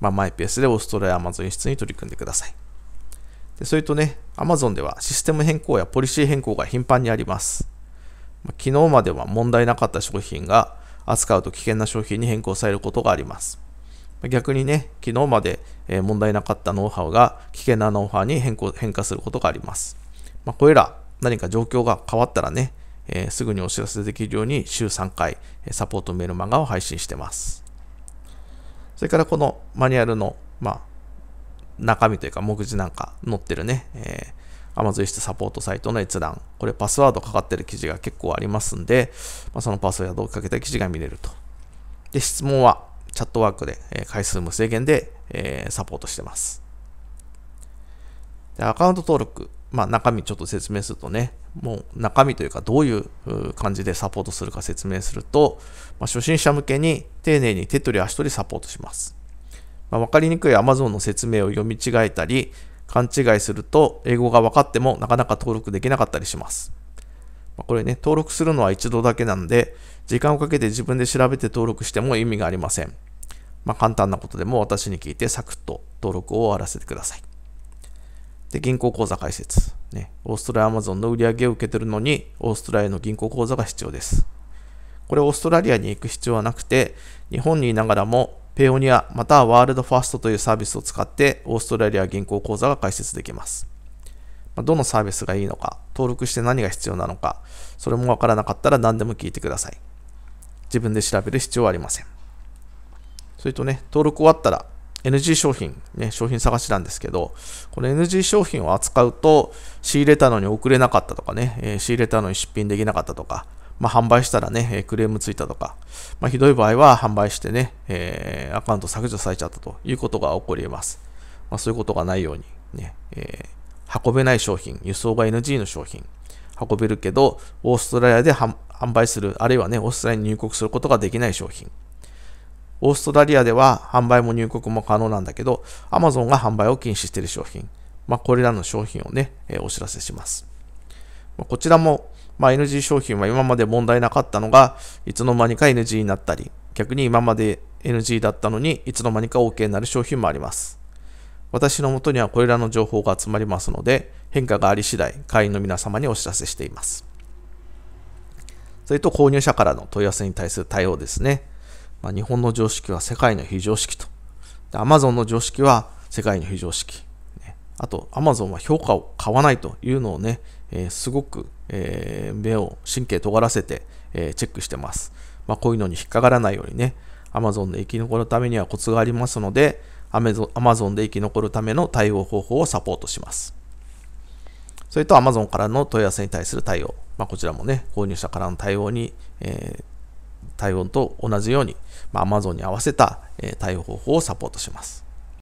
まあ、マイペースでオーストラリアアマゾン輸出に取り組んでください。でそれとね、Amazon ではシステム変更やポリシー変更が頻繁にあります。まあ、昨日までは問題なかった商品が扱うと危険な商品に変更されることがあります。逆にね、昨日まで問題なかったノウハウが危険なノウハウに変更変化することがあります。まあ、これら何か状況が変わったらね、えー、すぐにお知らせできるように週3回サポートメールマガを配信してます。それからこのマニュアルの、まあ、中身というか、目次なんか載ってるね、えー、Amazon してサポートサイトの閲覧。これパスワードかかってる記事が結構ありますんで、まあ、そのパスワードをかけた記事が見れると。で、質問はチャットワークで、えー、回数無制限で、えー、サポートしてます。で、アカウント登録まあ、中身ちょっと説明するとね、もう中身というかどういう感じでサポートするか説明すると、まあ、初心者向けに丁寧に手取り足取りサポートします。まあ、分かりにくい Amazon の説明を読み違えたり、勘違いすると英語が分かってもなかなか登録できなかったりします。まあ、これね、登録するのは一度だけなんで、時間をかけて自分で調べて登録しても意味がありません。まあ、簡単なことでも私に聞いてサクッと登録を終わらせてください。で、銀行口座開設。ね、オーストラリアアマゾンの売り上げを受けてるのに、オーストラリアの銀行口座が必要です。これ、オーストラリアに行く必要はなくて、日本にいながらも、ペオニア、またはワールドファーストというサービスを使って、オーストラリア銀行口座が開設できます。どのサービスがいいのか、登録して何が必要なのか、それもわからなかったら何でも聞いてください。自分で調べる必要はありません。それとね、登録終わったら、NG 商品、ね、商品探しなんですけど、この NG 商品を扱うと、仕入れたのに送れなかったとかね、え仕入れたのに出品できなかったとか、まあ、販売したらね、えクレームついたとか、まあ、ひどい場合は販売してね、えー、アカウント削除されちゃったということが起こり得ます。まあ、そういうことがないようにね、えー、運べない商品、輸送が NG の商品、運べるけど、オーストラリアで販売する、あるいはね、オーストラリアに入国することができない商品。オーストラリアでは販売も入国も可能なんだけど、アマゾンが販売を禁止している商品。まあ、これらの商品をね、えー、お知らせします。まあ、こちらも、まあ、NG 商品は今まで問題なかったのが、いつの間にか NG になったり、逆に今まで NG だったのに、いつの間にか OK になる商品もあります。私のもとにはこれらの情報が集まりますので、変化があり次第、会員の皆様にお知らせしています。それと購入者からの問い合わせに対する対応ですね。まあ、日本の常識は世界の非常識と。アマゾンの常識は世界の非常識。ね、あと、アマゾンは評価を買わないというのをね、えー、すごく、えー、目を神経尖らせて、えー、チェックしてます。まあ、こういうのに引っかからないようにね、アマゾンで生き残るためにはコツがありますので、アマゾンで生き残るための対応方法をサポートします。それと Amazon からの問い合わせに対する対応。まあ、こちらもね、購入者からの対応に、えー、対応と同じように、まあ、Amazon に合わせた、対応方法をサポートします。